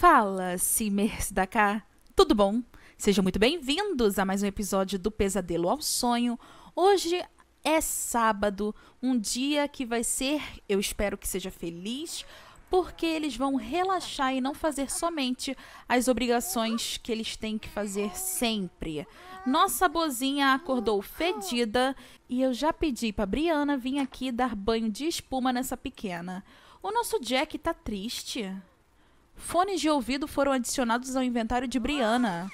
Fala, Simers da cá. Tudo bom? Sejam muito bem-vindos a mais um episódio do Pesadelo ao Sonho. Hoje é sábado, um dia que vai ser, eu espero que seja feliz, porque eles vão relaxar e não fazer somente as obrigações que eles têm que fazer sempre. Nossa bozinha acordou fedida e eu já pedi para Briana vir aqui dar banho de espuma nessa pequena. O nosso Jack tá triste. Fones de ouvido foram adicionados ao inventário de Brianna.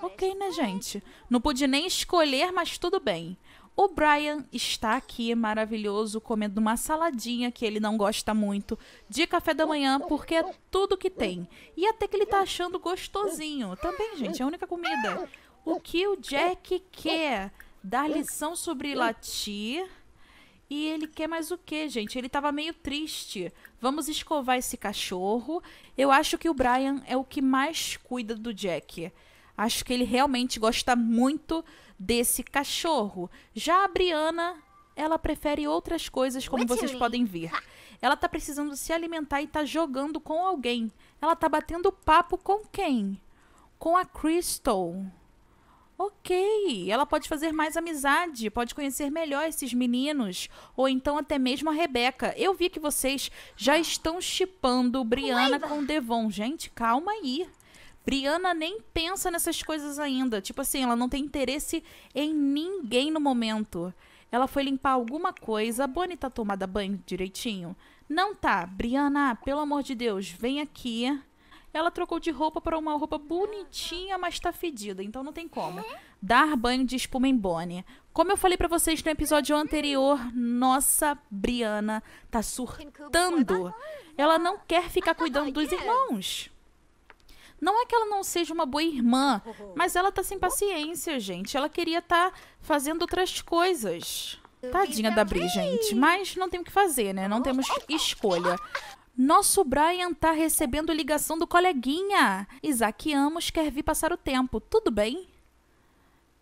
Ok, né, gente? Não pude nem escolher, mas tudo bem. O Brian está aqui, maravilhoso, comendo uma saladinha que ele não gosta muito, de café da manhã, porque é tudo que tem. E até que ele está achando gostosinho. Também, gente, é a única comida. O que o Jack quer? Dar lição sobre latir e ele quer mais o que, gente? Ele tava meio triste. Vamos escovar esse cachorro. Eu acho que o Brian é o que mais cuida do Jack. Acho que ele realmente gosta muito desse cachorro. Já a Briana, ela prefere outras coisas, como vocês podem ver. Ela tá precisando se alimentar e tá jogando com alguém. Ela tá batendo papo com quem? Com a Crystal. Ok, ela pode fazer mais amizade, pode conhecer melhor esses meninos, ou então até mesmo a Rebeca. Eu vi que vocês já estão chipando Briana com Devon. Gente, calma aí. Briana nem pensa nessas coisas ainda. Tipo assim, ela não tem interesse em ninguém no momento. Ela foi limpar alguma coisa. A Bonnie tá tomada banho direitinho? Não tá. Briana, pelo amor de Deus, vem aqui. Ela trocou de roupa para uma roupa bonitinha, mas tá fedida, então não tem como. Dar banho de espuma em Bonnie. Como eu falei para vocês no episódio anterior, nossa Briana tá surtando. Ela não quer ficar cuidando dos irmãos. Não é que ela não seja uma boa irmã, mas ela tá sem paciência, gente. Ela queria estar tá fazendo outras coisas. Tadinha da Bri, gente. Mas não tem o que fazer, né? Não temos escolha. Nosso Brian tá recebendo ligação do coleguinha. Isaac Amos quer vir passar o tempo. Tudo bem?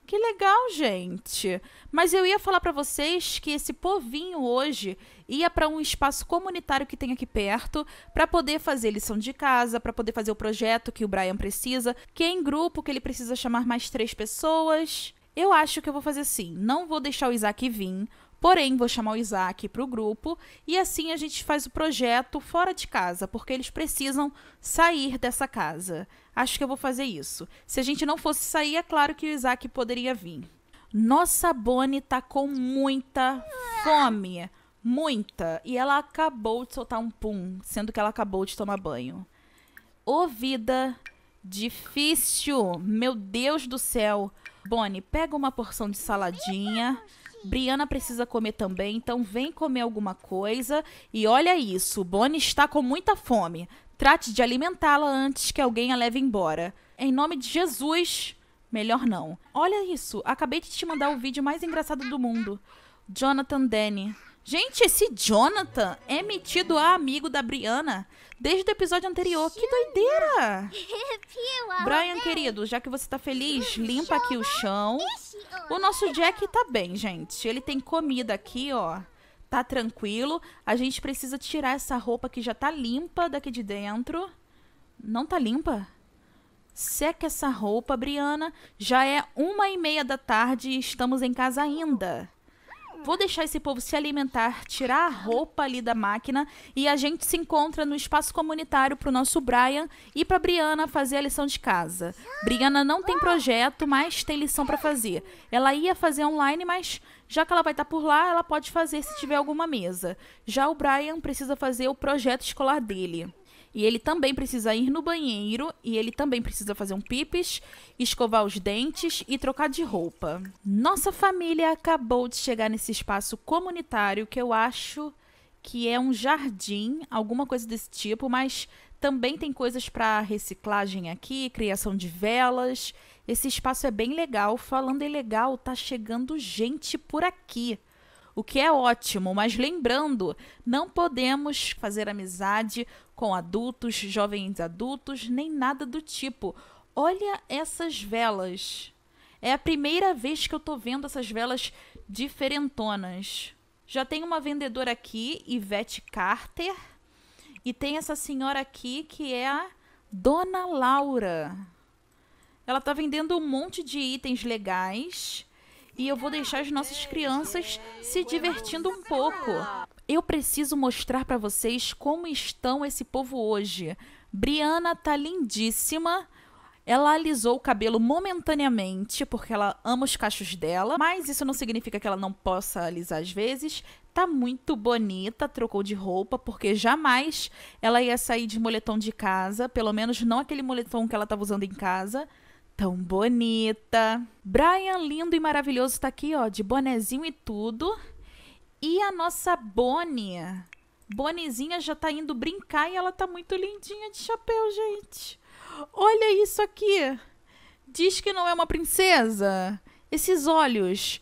Que legal, gente. Mas eu ia falar para vocês que esse povinho hoje ia para um espaço comunitário que tem aqui perto para poder fazer lição de casa, para poder fazer o projeto que o Brian precisa, que é em grupo que ele precisa chamar mais três pessoas. Eu acho que eu vou fazer assim. Não vou deixar o Isaac vir Porém, vou chamar o Isaac para o grupo e assim a gente faz o projeto fora de casa, porque eles precisam sair dessa casa. Acho que eu vou fazer isso. Se a gente não fosse sair, é claro que o Isaac poderia vir. Nossa, Bonnie tá com muita fome. Muita. E ela acabou de soltar um pum, sendo que ela acabou de tomar banho. Ô, vida difícil. Meu Deus do céu. Bonnie, pega uma porção de saladinha. Briana precisa comer também, então vem comer alguma coisa. E olha isso, Bonnie está com muita fome. Trate de alimentá-la antes que alguém a leve embora. Em nome de Jesus, melhor não. Olha isso, acabei de te mandar o vídeo mais engraçado do mundo. Jonathan Denny. Gente, esse Jonathan é metido a amigo da Brianna desde o episódio anterior. Que doideira! Brian, né? querido, já que você tá feliz, limpa aqui o chão. O nosso Jack tá bem, gente. Ele tem comida aqui, ó. Tá tranquilo. A gente precisa tirar essa roupa que já tá limpa daqui de dentro. Não tá limpa? Seca essa roupa, Briana. Já é uma e meia da tarde e estamos em casa ainda. Vou deixar esse povo se alimentar, tirar a roupa ali da máquina e a gente se encontra no espaço comunitário pro nosso Brian e pra Briana fazer a lição de casa. Briana não tem projeto, mas tem lição para fazer. Ela ia fazer online, mas já que ela vai estar tá por lá, ela pode fazer se tiver alguma mesa. Já o Brian precisa fazer o projeto escolar dele. E ele também precisa ir no banheiro. E ele também precisa fazer um pipis, escovar os dentes e trocar de roupa. Nossa família acabou de chegar nesse espaço comunitário que eu acho que é um jardim, alguma coisa desse tipo, mas também tem coisas para reciclagem aqui, criação de velas. Esse espaço é bem legal. Falando em legal, tá chegando gente por aqui o que é ótimo, mas lembrando, não podemos fazer amizade com adultos, jovens adultos, nem nada do tipo. Olha essas velas. É a primeira vez que eu tô vendo essas velas diferentonas. Já tem uma vendedora aqui, Ivete Carter, e tem essa senhora aqui que é a Dona Laura. Ela tá vendendo um monte de itens legais e eu vou deixar as nossas crianças se divertindo um pouco. Eu preciso mostrar para vocês como estão esse povo hoje. Briana tá lindíssima. Ela alisou o cabelo momentaneamente, porque ela ama os cachos dela, mas isso não significa que ela não possa alisar às vezes. Tá muito bonita, trocou de roupa, porque jamais ela ia sair de moletom de casa, pelo menos não aquele moletom que ela estava usando em casa tão bonita. Brian, lindo e maravilhoso, está aqui, ó, de bonezinho e tudo. E a nossa Bonnie. Bonizinha já está indo brincar e ela está muito lindinha de chapéu, gente. Olha isso aqui. Diz que não é uma princesa. Esses olhos.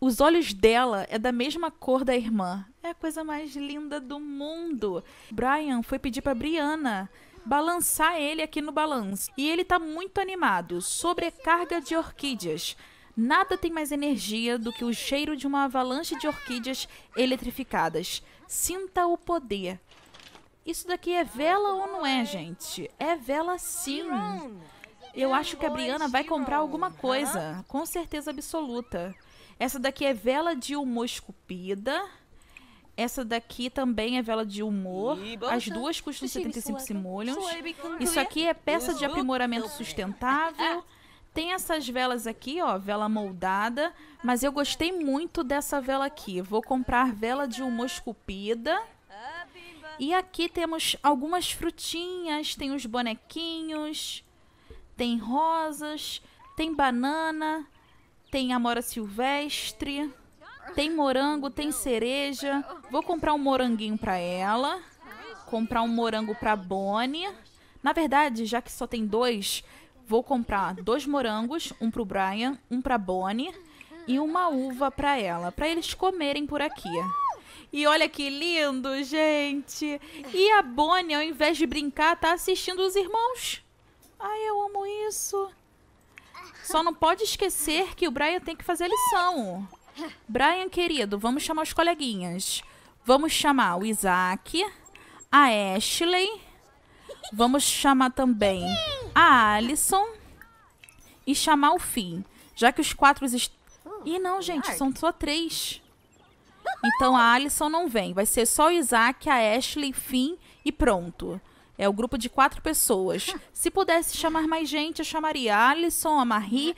Os olhos dela é da mesma cor da irmã. É a coisa mais linda do mundo. Brian foi pedir para Briana balançar ele aqui no balanço. E ele tá muito animado, sobrecarga de orquídeas. Nada tem mais energia do que o cheiro de uma avalanche de orquídeas eletrificadas. Sinta o poder. Isso daqui é vela ou não é, gente? É vela sim. Eu acho que a Briana vai comprar alguma coisa, com certeza absoluta. Essa daqui é vela de humo esculpida. Essa daqui também é vela de humor. As duas custam 75 simoleons. Isso aqui é peça de aprimoramento sustentável. Tem essas velas aqui, ó, vela moldada, mas eu gostei muito dessa vela aqui. Vou comprar vela de humor esculpida. E aqui temos algumas frutinhas, tem os bonequinhos, tem rosas, tem banana, tem amora silvestre. Tem morango, tem cereja. Vou comprar um moranguinho para ela. Comprar um morango para Bonnie. Na verdade, já que só tem dois, vou comprar dois morangos, um pro Brian, um pra Bonnie e uma uva para ela, para eles comerem por aqui. E olha que lindo, gente! E a Bonnie, ao invés de brincar, tá assistindo os irmãos. Ai, eu amo isso. Só não pode esquecer que o Brian tem que fazer a lição. Brian, querido, vamos chamar os coleguinhas. Vamos chamar o Isaac, a Ashley. Vamos chamar também a Alison. E chamar o Finn. Já que os quatro... Ih, não, gente, são só três. Então a Alison não vem. Vai ser só o Isaac, a Ashley, Finn e pronto. É o grupo de quatro pessoas. Se pudesse chamar mais gente, eu chamaria a Alison, a Marie,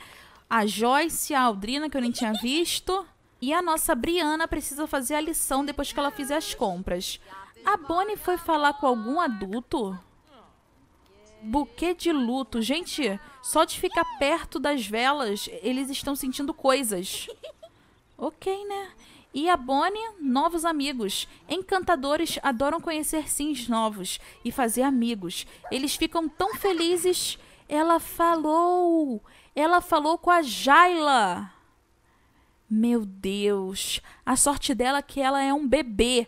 a Joyce, a Aldrina, que eu nem tinha visto. E a nossa Briana precisa fazer a lição depois que ela fizer as compras. A Bonnie foi falar com algum adulto? Buquê de luto. Gente, só de ficar perto das velas, eles estão sentindo coisas. Ok, né? E a Bonnie, novos amigos. Encantadores adoram conhecer sims novos e fazer amigos. Eles ficam tão felizes. Ela falou! Ela falou com a Jaila. Meu Deus, a sorte dela é que ela é um bebê.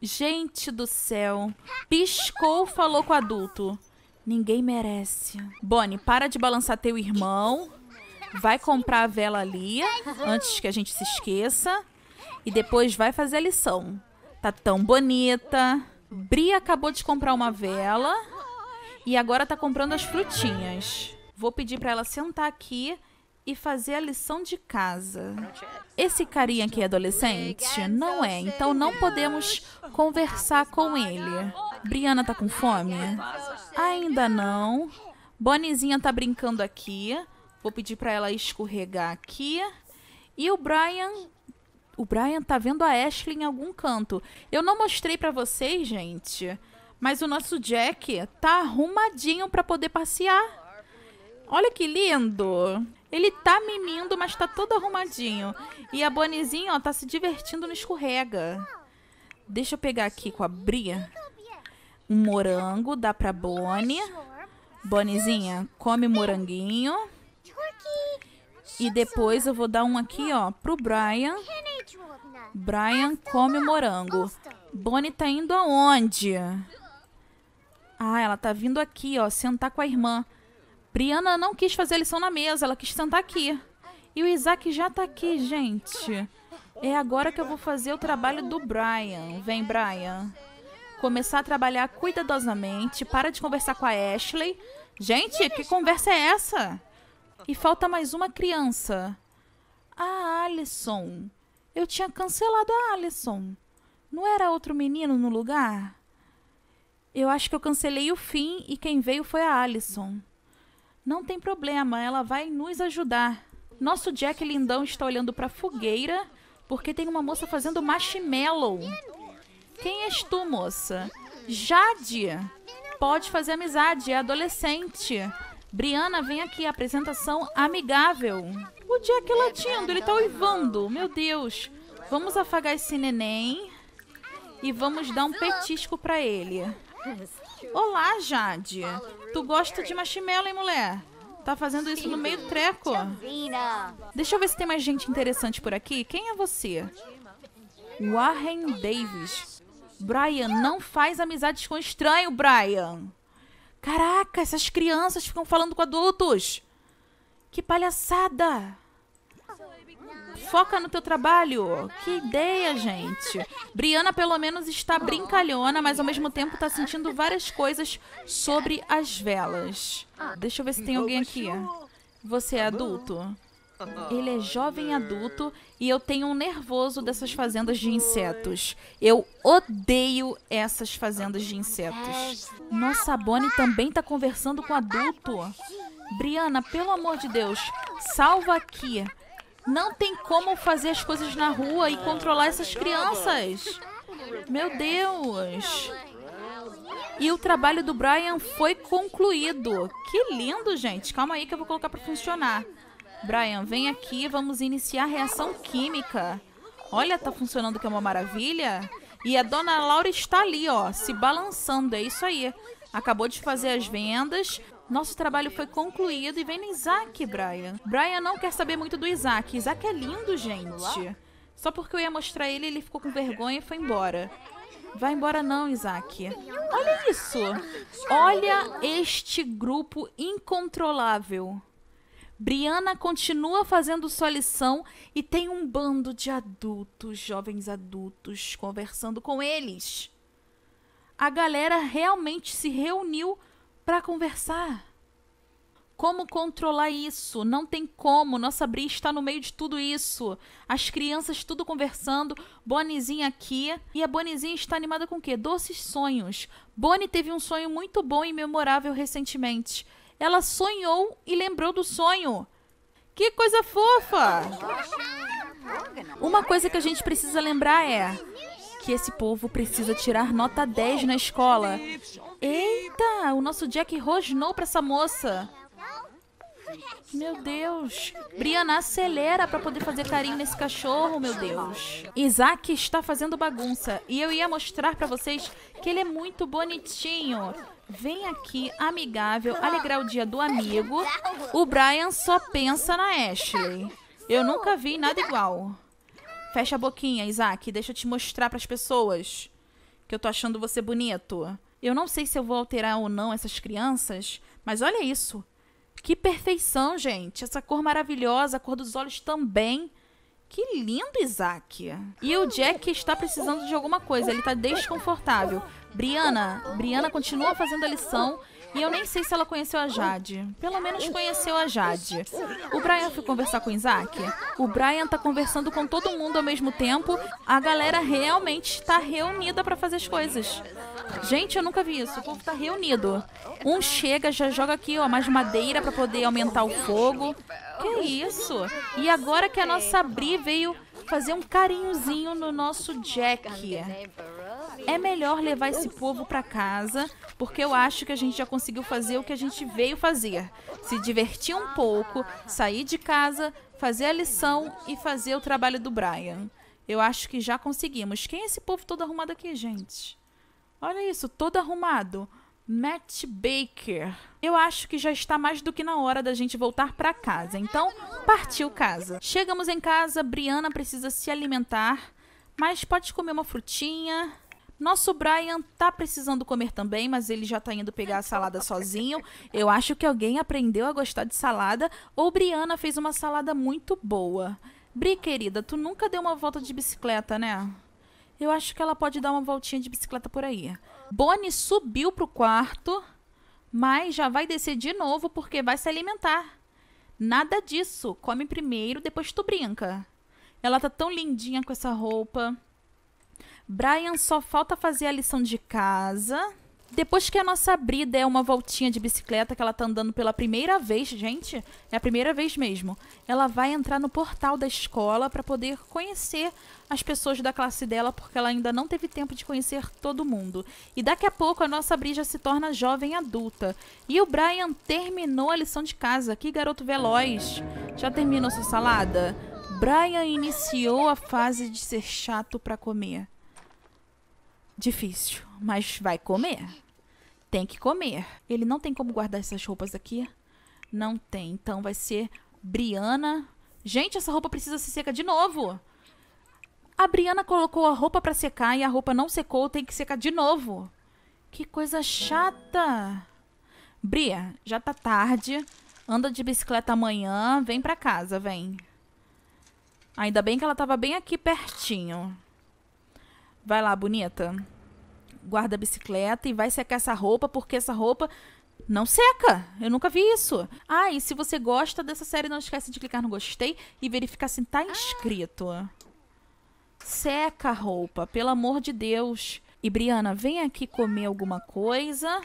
Gente do céu. Piscou, falou com o adulto. Ninguém merece. Bonnie, para de balançar teu irmão. Vai comprar a vela ali, antes que a gente se esqueça. E depois vai fazer a lição. Tá tão bonita. Bria acabou de comprar uma vela. E agora tá comprando as frutinhas. Vou pedir para ela sentar aqui e fazer a lição de casa. Esse carinha aqui é adolescente? Não é, então não podemos conversar com ele. Briana tá com fome? Ainda não. Bonizinha tá brincando aqui. Vou pedir para ela escorregar aqui. E o Brian o Brian tá vendo a Ashley em algum canto. Eu não mostrei para vocês, gente, mas o nosso Jack tá arrumadinho para poder passear. Olha que lindo! Ele tá mimindo, mas tá todo arrumadinho. E a Bonizinha, ó, tá se divertindo no escorrega. Deixa eu pegar aqui com a Bria. Um morango, dá pra Bonnie. Bonizinha, come moranguinho. E depois eu vou dar um aqui, ó, pro Brian. Brian come morango. Bonnie tá indo aonde? Ah, ela tá vindo aqui, ó, sentar com a irmã. Briana não quis fazer a lição na mesa, ela quis sentar aqui. E o Isaac já tá aqui, gente. É agora que eu vou fazer o trabalho do Brian. Vem, Brian. Começar a trabalhar cuidadosamente. Para de conversar com a Ashley. Gente, que conversa é essa? E falta mais uma criança. A Alison. Eu tinha cancelado a Alison. Não era outro menino no lugar? Eu acho que eu cancelei o fim e quem veio foi a Alison. Não tem problema, ela vai nos ajudar. Nosso Jack lindão está olhando para a fogueira porque tem uma moça fazendo marshmallow. Quem és tu, moça? Jade! Pode fazer amizade, é adolescente. Briana, vem aqui, apresentação amigável. O Jack é latindo, ele tá uivando. Meu Deus. Vamos afagar esse neném e vamos dar um petisco para ele. Olá, Jade. Tu gosta de marshmallow, hein, mulher? Tá fazendo isso no meio do treco. Deixa eu ver se tem mais gente interessante por aqui. Quem é você? Warren Davis. Brian, não faz amizades com estranho, Brian. Caraca, essas crianças ficam falando com adultos. Que palhaçada. Foca no teu trabalho. Que ideia, gente. Briana pelo menos está brincalhona, mas ao mesmo tempo está sentindo várias coisas sobre as velas. Deixa eu ver se tem alguém aqui. Você é adulto? Ele é jovem adulto e eu tenho um nervoso dessas fazendas de insetos. Eu odeio essas fazendas de insetos. Nossa, a Bonnie também tá conversando com adulto. Briana, pelo amor de Deus, salva aqui. Não tem como fazer as coisas na rua e controlar essas crianças. Meu Deus. E o trabalho do Brian foi concluído. Que lindo, gente. Calma aí que eu vou colocar para funcionar. Brian, vem aqui, vamos iniciar a reação química. Olha, tá funcionando que é uma maravilha. E a dona Laura está ali, ó, se balançando, é isso aí. Acabou de fazer as vendas, nosso trabalho foi concluído e vem no Isaac, Brian. Brian não quer saber muito do Isaac. Isaac é lindo, gente. Só porque eu ia mostrar ele, ele ficou com vergonha e foi embora. Vai embora não, Isaac. Olha isso. Olha este grupo incontrolável. Brianna continua fazendo sua lição e tem um bando de adultos, jovens adultos, conversando com eles. A galera realmente se reuniu para conversar. Como controlar isso? Não tem como. Nossa Bri está no meio de tudo isso. As crianças tudo conversando. Bonizinha aqui. E a Bonizinha está animada com o quê? Doces sonhos. Boni teve um sonho muito bom e memorável recentemente. Ela sonhou e lembrou do sonho. Que coisa fofa! Uma coisa que a gente precisa lembrar é que esse povo precisa tirar nota 10 na escola. Eita, o nosso Jack rosnou pra essa moça. Meu Deus. Brianna acelera para poder fazer carinho nesse cachorro, meu Deus. Isaac está fazendo bagunça. E eu ia mostrar para vocês que ele é muito bonitinho. Vem aqui, amigável, alegrar o dia do amigo. O Brian só pensa na Ashley. Eu nunca vi nada igual. Fecha a boquinha, Isaac. Deixa eu te mostrar para as pessoas que eu tô achando você bonito. Eu não sei se eu vou alterar ou não essas crianças, mas olha isso. Que perfeição, gente. Essa cor maravilhosa, a cor dos olhos também. Que lindo, Isaac. E o Jack está precisando de alguma coisa, ele está desconfortável. Briana, Briana continua fazendo a lição e eu nem sei se ela conheceu a Jade. Pelo menos conheceu a Jade. O Brian foi conversar com o Isaac. O Brian tá conversando com todo mundo ao mesmo tempo. A galera realmente tá reunida para fazer as coisas. Gente, eu nunca vi isso. O povo tá reunido. Um chega, já joga aqui, ó, mais madeira para poder aumentar o fogo. Que isso? E agora que a nossa Bri veio fazer um carinhozinho no nosso Jack é melhor levar esse povo para casa, porque eu acho que a gente já conseguiu fazer o que a gente veio fazer: se divertir um pouco, sair de casa, fazer a lição e fazer o trabalho do Brian. Eu acho que já conseguimos. Quem é esse povo todo arrumado aqui, gente? Olha isso, todo arrumado. Matt Baker. Eu acho que já está mais do que na hora da gente voltar para casa. Então, partiu casa. Chegamos em casa, Briana precisa se alimentar, mas pode comer uma frutinha. Nosso Brian tá precisando comer também, mas ele já tá indo pegar a salada sozinho. Eu acho que alguém aprendeu a gostar de salada ou Briana fez uma salada muito boa. Bri, querida, tu nunca deu uma volta de bicicleta, né? Eu acho que ela pode dar uma voltinha de bicicleta por aí. Bonnie subiu pro quarto, mas já vai descer de novo porque vai se alimentar. Nada disso. Come primeiro, depois tu brinca. Ela tá tão lindinha com essa roupa. Brian só falta fazer a lição de casa. Depois que a nossa Brida der é uma voltinha de bicicleta, que ela tá andando pela primeira vez, gente, é a primeira vez mesmo, ela vai entrar no portal da escola para poder conhecer as pessoas da classe dela, porque ela ainda não teve tempo de conhecer todo mundo. E daqui a pouco a nossa Brida se torna jovem adulta. E o Brian terminou a lição de casa. Que garoto veloz! Já terminou sua salada? Brian iniciou a fase de ser chato para comer. Difícil, mas vai comer. Tem que comer. Ele não tem como guardar essas roupas aqui. Não tem. Então vai ser Briana. Gente, essa roupa precisa se secar de novo. A Briana colocou a roupa para secar e a roupa não secou, tem que secar de novo. Que coisa chata. Bria, já tá tarde. Anda de bicicleta amanhã, vem pra casa, vem. Ainda bem que ela tava bem aqui pertinho. Vai lá, bonita. Guarda a bicicleta e vai secar essa roupa, porque essa roupa não seca. Eu nunca vi isso. Ah, e se você gosta dessa série, não esquece de clicar no gostei e verificar se tá ah. inscrito. Seca a roupa, pelo amor de Deus. E Briana, vem aqui comer alguma coisa.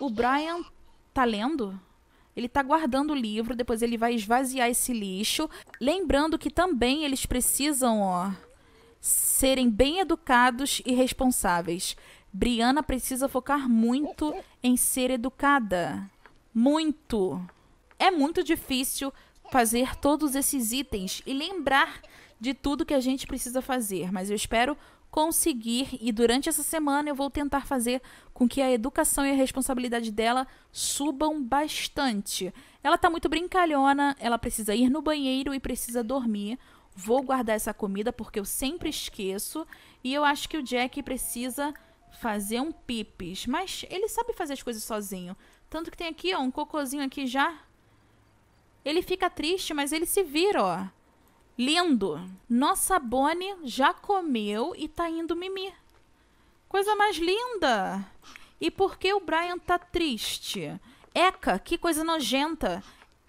O Brian tá lendo? Ele tá guardando o livro, depois ele vai esvaziar esse lixo. Lembrando que também eles precisam, ó, serem bem educados e responsáveis. Brianna precisa focar muito em ser educada. Muito. É muito difícil fazer todos esses itens e lembrar de tudo que a gente precisa fazer, mas eu espero conseguir e durante essa semana eu vou tentar fazer com que a educação e a responsabilidade dela subam bastante. Ela tá muito brincalhona, ela precisa ir no banheiro e precisa dormir vou guardar essa comida porque eu sempre esqueço. E eu acho que o Jack precisa fazer um pipis. Mas ele sabe fazer as coisas sozinho. Tanto que tem aqui, ó, um cocôzinho aqui já. Ele fica triste, mas ele se vira, ó. Lindo. Nossa Bonnie já comeu e tá indo mimir. Coisa mais linda. E por que o Brian tá triste? Eca, que coisa nojenta.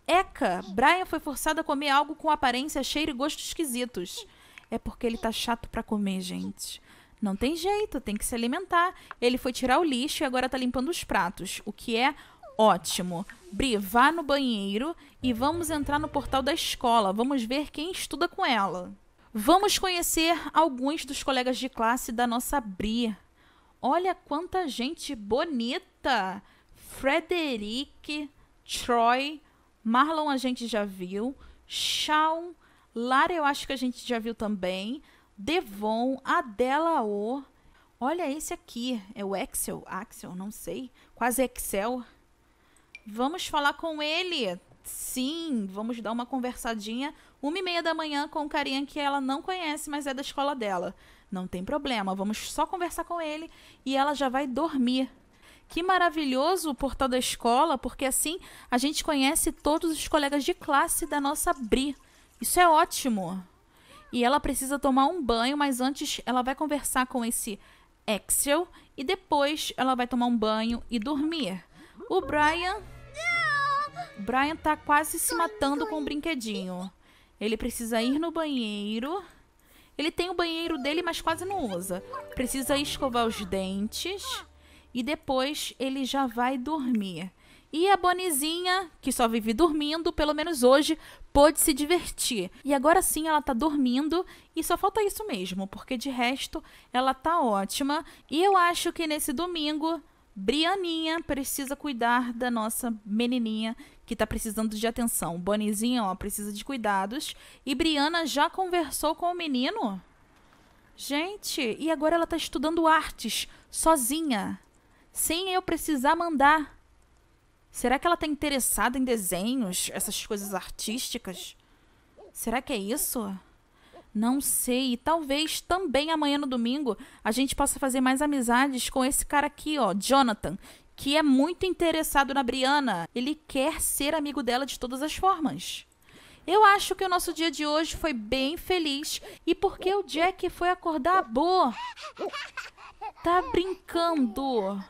Eca, Brian foi forçado a comer algo com aparência, cheiro e gosto esquisitos. É porque ele tá chato pra comer, gente. Não tem jeito, tem que se alimentar. Ele foi tirar o lixo e agora tá limpando os pratos, o que é ótimo. Bri, vá no banheiro e vamos entrar no portal da escola. Vamos ver quem estuda com ela. Vamos conhecer alguns dos colegas de classe da nossa Bri. Olha quanta gente bonita! Frederic, Troy, Marlon a gente já viu. Shawn, Lara eu acho que a gente já viu também. Devon, Adela O. Olha esse aqui, é o Axel, Axel, não sei, quase Excel. Vamos falar com ele. Sim, vamos dar uma conversadinha. Uma e meia da manhã com um carinha que ela não conhece, mas é da escola dela. Não tem problema, vamos só conversar com ele e ela já vai dormir. Que maravilhoso o portal da escola, porque assim a gente conhece todos os colegas de classe da nossa Bri. Isso é ótimo. E ela precisa tomar um banho, mas antes ela vai conversar com esse Axel e depois ela vai tomar um banho e dormir. O Brian. Brian tá quase se matando com o brinquedinho. Ele precisa ir no banheiro. Ele tem o banheiro dele, mas quase não usa. Precisa escovar os dentes e depois ele já vai dormir. E a Bonizinha, que só vive dormindo, pelo menos hoje, pôde se divertir. E agora sim ela tá dormindo e só falta isso mesmo, porque de resto ela tá ótima. E eu acho que nesse domingo, Brianinha precisa cuidar da nossa menininha que tá precisando de atenção. Bonizinha, ó, precisa de cuidados. E Briana já conversou com o menino? Gente, e agora ela tá estudando artes sozinha sem eu precisar mandar. Será que ela está interessada em desenhos, essas coisas artísticas? Será que é isso? Não sei. talvez também amanhã no domingo a gente possa fazer mais amizades com esse cara aqui, ó, Jonathan, que é muito interessado na Briana. Ele quer ser amigo dela de todas as formas. Eu acho que o nosso dia de hoje foi bem feliz. E porque o Jack foi acordar a Bo? Tá brincando.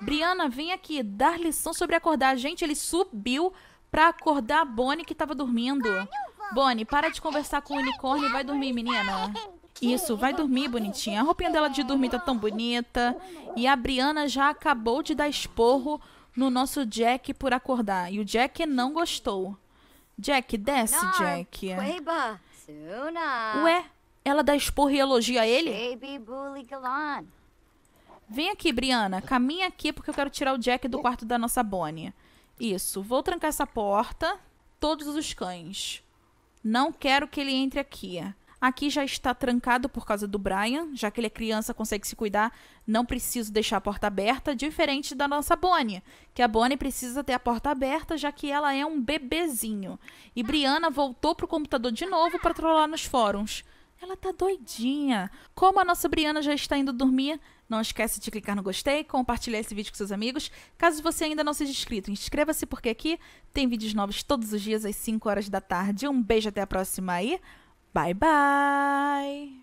Briana, vem aqui dar lição sobre acordar. Gente, ele subiu pra acordar a Bonnie que tava dormindo. Bonnie, para de conversar com o unicórnio e vai dormir, menina. Isso, vai dormir, bonitinha. A roupinha dela de dormir tá tão bonita. E a Briana já acabou de dar esporro no nosso Jack por acordar. E o Jack não gostou. Jack, desce, Jack. Ué, ela dá esporro e elogia ele? Baby bully galan. Vem aqui, Briana, caminha aqui porque eu quero tirar o Jack do quarto da nossa Bonnie. Isso, vou trancar essa porta, todos os cães. Não quero que ele entre aqui. Aqui já está trancado por causa do Brian, já que ele é criança, consegue se cuidar, não preciso deixar a porta aberta, diferente da nossa Bonnie, que a Bonnie precisa ter a porta aberta, já que ela é um bebezinho. E Brianna voltou pro computador de novo para trollar nos fóruns. Ela tá doidinha. Como a nossa Brianna já está indo dormir, não esquece de clicar no gostei, compartilhar esse vídeo com seus amigos. Caso você ainda não seja inscrito, inscreva-se porque aqui tem vídeos novos todos os dias às 5 horas da tarde. Um beijo até a próxima aí. Bye bye.